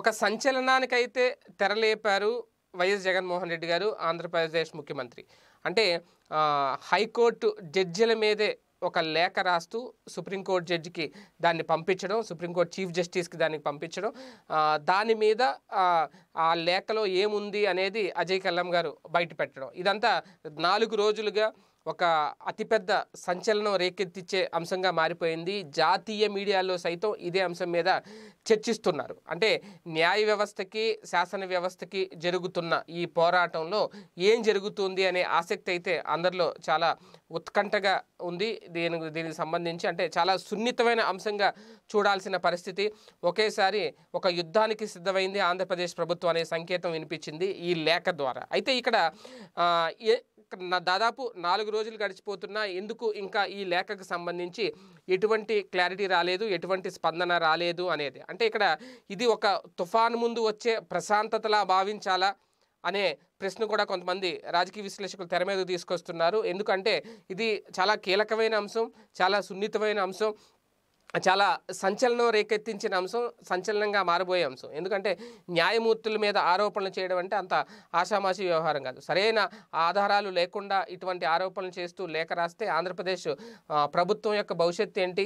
ఒక సంచలనానికైతే తెరలేపారు వైఎస్ జగన్మోహన్ రెడ్డి గారు ఆంధ్రప్రదేశ్ ముఖ్యమంత్రి అంటే హైకోర్టు జడ్జిల మీదే ఒక లేఖ రాస్తూ సుప్రీంకోర్టు జడ్జికి దాన్ని పంపించడం సుప్రీంకోర్టు చీఫ్ జస్టిస్కి దానికి పంపించడం దాని మీద ఆ లేఖలో ఏముంది అనేది అజయ్ కల్లం గారు బయట పెట్టడం ఇదంతా నాలుగు రోజులుగా ఒక అతిపెద్ద సంచలనం రేకెత్తిచ్చే అంశంగా మారిపోయింది జాతీయ మీడియాలో సైతం ఇదే అంశం మీద చర్చిస్తున్నారు అంటే న్యాయ వ్యవస్థకి శాసన వ్యవస్థకి జరుగుతున్న ఈ పోరాటంలో ఏం జరుగుతుంది అనే ఆసక్తి అయితే అందరిలో చాలా ఉత్కంఠగా ఉంది దీని దీనికి సంబంధించి అంటే చాలా సున్నితమైన అంశంగా చూడాల్సిన పరిస్థితి ఒకేసారి ఒక యుద్ధానికి సిద్ధమైంది ఆంధ్రప్రదేశ్ ప్రభుత్వం అనే సంకేతం వినిపించింది ఈ లేఖ ద్వారా అయితే ఇక్కడ దాదాపు నాలుగు రోజులు గడిచిపోతున్నా ఎందుకు ఇంకా ఈ లేఖకు సంబంధించి ఎటువంటి క్లారిటీ రాలేదు ఎటువంటి స్పందన రాలేదు అనేది అంటే ఇక్కడ ఇది ఒక తుఫాను ముందు వచ్చే ప్రశాంతతలా భావించాలా అనే ప్రశ్న కూడా కొంతమంది రాజకీయ విశ్లేషకులు తెర మీద తీసుకొస్తున్నారు ఎందుకంటే ఇది చాలా కీలకమైన అంశం చాలా సున్నితమైన అంశం చాలా సంచలనం రేకెత్తించిన అంశం సంచలనంగా మారబోయే అంశం ఎందుకంటే న్యాయమూర్తుల మీద ఆరోపణలు చేయడం అంటే అంత ఆషామాషి వ్యవహారం కాదు సరైన ఆధారాలు లేకుండా ఇటువంటి ఆరోపణలు చేస్తూ లేఖ రాస్తే ఆంధ్రప్రదేశ్ ప్రభుత్వం యొక్క భవిష్యత్తు ఏంటి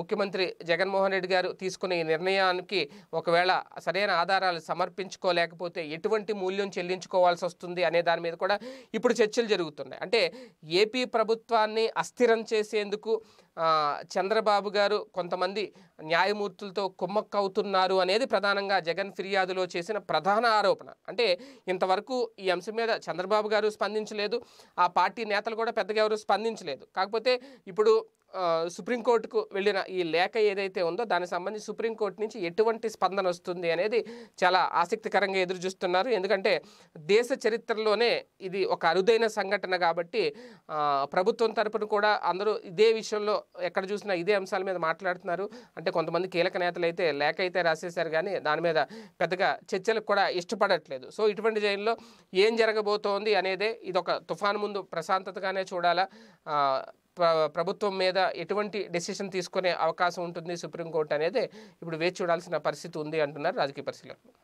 ముఖ్యమంత్రి జగన్మోహన్ రెడ్డి గారు తీసుకునే నిర్ణయానికి ఒకవేళ సరైన ఆధారాలు సమర్పించుకోలేకపోతే ఎటువంటి మూల్యం చెల్లించుకోవాల్సి వస్తుంది అనే దాని మీద కూడా ఇప్పుడు చర్చలు జరుగుతున్నాయి అంటే ఏపీ ప్రభుత్వాన్ని అస్థిరం చేసేందుకు చంద్రబాబు గారు కొంతమంది న్యాయమూర్తులతో కుమ్మక్కవుతున్నారు అనేది ప్రధానంగా జగన్ ఫిర్యాదులో చేసిన ప్రధాన ఆరోపణ అంటే ఇంతవరకు ఈ అంశం మీద చంద్రబాబు గారు స్పందించలేదు ఆ పార్టీ నేతలు కూడా పెద్దగా ఎవరు స్పందించలేదు కాకపోతే ఇప్పుడు సుప్రీంకోర్టుకు వెళ్ళిన ఈ లేఖ ఏదైతే ఉందో దానికి సంబంధించి సుప్రీంకోర్టు నుంచి ఎటువంటి స్పందన వస్తుంది అనేది చాలా ఆసక్తికరంగా ఎదురు చూస్తున్నారు ఎందుకంటే దేశ చరిత్రలోనే ఇది ఒక అరుదైన సంఘటన కాబట్టి ప్రభుత్వం తరపున కూడా అందరూ ఇదే విషయంలో ఎక్కడ చూసినా ఇదే అంశాల మీద మాట్లాడుతున్నారు అంటే కొంతమంది కీలక నేతలు అయితే లేఖ అయితే రాసేశారు కానీ దాని మీద పెద్దగా చర్చలకు కూడా ఇష్టపడట్లేదు సో ఇటువంటి జైల్లో ఏం జరగబోతోంది అనేదే ఇది ఒక తుఫాను ముందు ప్రశాంతతగానే చూడాలా ప్రభుత్వం మీద ఎటువంటి డెసిషన్ తీసుకునే అవకాశం ఉంటుంది సుప్రీంకోర్టు అనేది ఇప్పుడు వేచి చూడాల్సిన పరిస్థితి ఉంది అంటున్నారు రాజకీయ పరిశీలకులు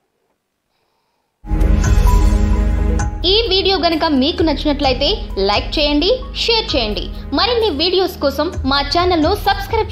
ఈ వీడియో గనక మీకు నచ్చినట్లయితే లైక్ చేయండి షేర్ చేయండి మరిన్ని వీడియోస్ కోసం మా ఛానల్ను సబ్స్క్రైబ్